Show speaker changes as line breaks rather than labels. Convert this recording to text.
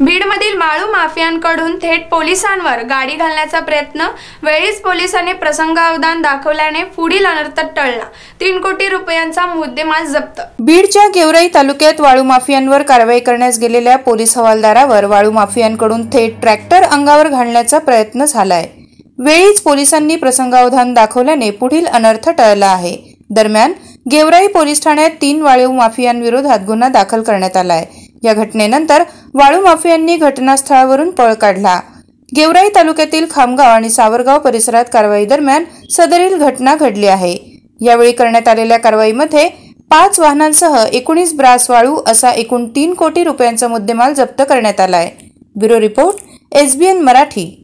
भीडमधील माळू माफियांकडून थेट पोलिसांवर गाडी घालण्याचा प्रयत्न वेळीच पोलिसांनी प्रसंगावधान दाखवल्याने पुढील अनर्थ टळला तीन कोटी रुपयांचा मुद्देमाल जप्त
बीडच्या गेवराई तालुक्यात वाळू माफियांवर कारवाई करण्यास गेलेल्या पोलीस हवालदारावर वाळू माफियांकडून थेट ट्रॅक्टर अंगावर घालण्याचा प्रयत्न झालाय वेळीच पोलिसांनी प्रसंगावधान दाखवल्याने पुढील अनर्थ टळला आहे दरम्यान गेवराई पोलीस ठाण्यात तीन वाळू माफियांविरोधात गुन्हा दाखल करण्यात आला आहे या घटनेनंतर वाळू माफियांनी घटनास्थळावरून पळ काढला गेवराई तालुक्यातील खामगाव आणि सावरगाव परिसरात कारवाई दरम्यान सदरील घटना घडली आहे यावेळी करण्यात आलेल्या कारवाईमध्ये पाच वाहनांसह एकोणीस ब्रास वाळू असा एकूण तीन कोटी रुपयांचा मुद्देमाल जप्त करण्यात आलाय ब्युरो रिपोर्ट एसबीएन मराठी